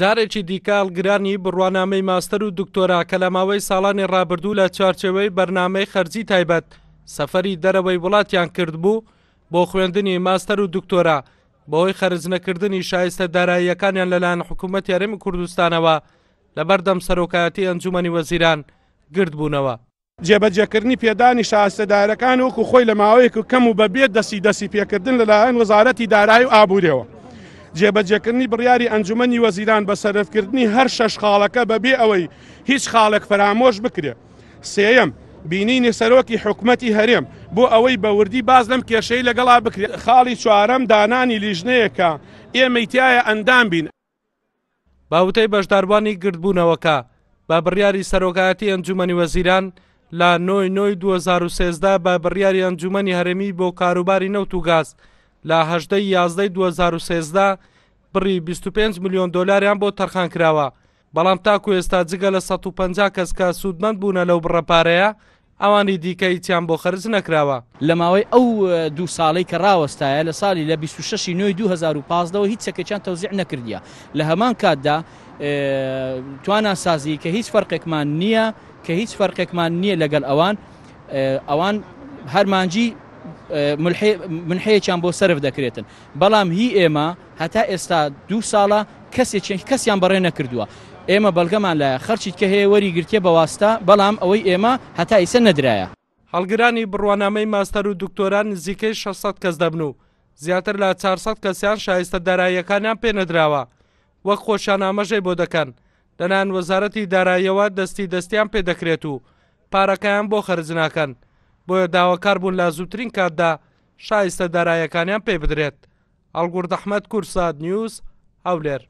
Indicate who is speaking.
Speaker 1: جارێکی دیکال گرانی بڕوانامەی ماستەر و دکتۆرا کە لە ماوەی ساڵانی ڕابردوو لە چارچەوەی بەرنمەی خەرجی تایبەت سەفەری دەرەوەی وڵاتیان کردبوو بۆ خوێندنی ماستەر و دکتۆرا بۆی خەرز نەکردنی شایستە داراییەکانیان لەلاەن حکوومەت یاریمی کوردستانەوە لەبەردەم سەرۆکایەتی ئەنجومی وەزیران
Speaker 2: گرد بوونەوە. جێبەجێکردنی پێدانی شاستەدارەکان وەکو خۆی لە ماوەیەک و کەم و بەبێت دەسی دەسی پێکردن لەلایەن وەزارەتی دارایی و ئابوورەوە جێبەجێکردنی بڕیاری ئەنجومی وەزیران بە سەرفکردنی هەر شەش خاڵەکە بەبێ ئەوەی هیچ خاڵک فرامۆش بکرێ سێەم بینینی سەرۆکی حکوومەتتی هەرێم بۆ ئەوەی بەوردی باز لەم کێشەی لەگەڵا بکرێت خاڵی چوارەم دانانی لیژنەیەکە ئێمەیتایە ئەندام بین باوتەی بەشداربانی گردبوونەوەکە با بڕیاری سەرۆکایەتی ئەنجومی
Speaker 1: وەزیران لە نۆی نۆی 2013 بە بڕیاری ئەنجومی هەرێمی بۆ کاروباری نەوت و گاز لە هەژدەی یازدەی 2013 بڕی 25 میلیۆن دلاریان بۆ تەرخان کراوە بەڵام تاکو ئێستا جگە لە 150 کەس کە سوودمەند بوونە
Speaker 3: لەو بڕەپارەیە ئەوانی دیکە هیچیان بۆ خرج نەکراوە لە ماوەی ئەو دوو ساڵی کە ڕاوەستایە لە ساڵی لە 26 نوی 2015ەوە هیچ سەکەچیان تەوزیع نەکردیە لە هەمان کاتدا تواناسازی کە هیچ فەرقێکمان نییە کە هیچ فەرقێکمان نییە لەگەڵ ئەوان ئەوان هەرمانجی منحەیەکیان بۆ سرف دەکرێتن بەڵام هی ئێمە هەتا ئێستا دوو ساڵە کەسێک کەسیان بەڕێ نەکردووە ئێمە بەڵگەمان لایە خەرچیت کە هەیە وەری گرتێ بەواستە بەڵام ئەوەی ئێمە هەتا ئیسە نەدرایە
Speaker 1: هەڵگرانی بڕوانامەی ماستەر و دکتۆران نزیکەی 600 کەس دەبن و زیاتر لە 400 کەسیان شایستە داراییەکانیان پێنەدراوە وەک خۆشانامەژەی بۆ دەکەن دەنان وەزارەتی داراییەوە دەستی دەستیان پێدەکرێت و پارەکەیان بۆ خەرزناکەن. بۆیە داواکار بوون لە زووترین کاتدا شایستە دارایەکانیان پێ بدرێت ئەلگوردەحمەد کورسات نیوز هەولێر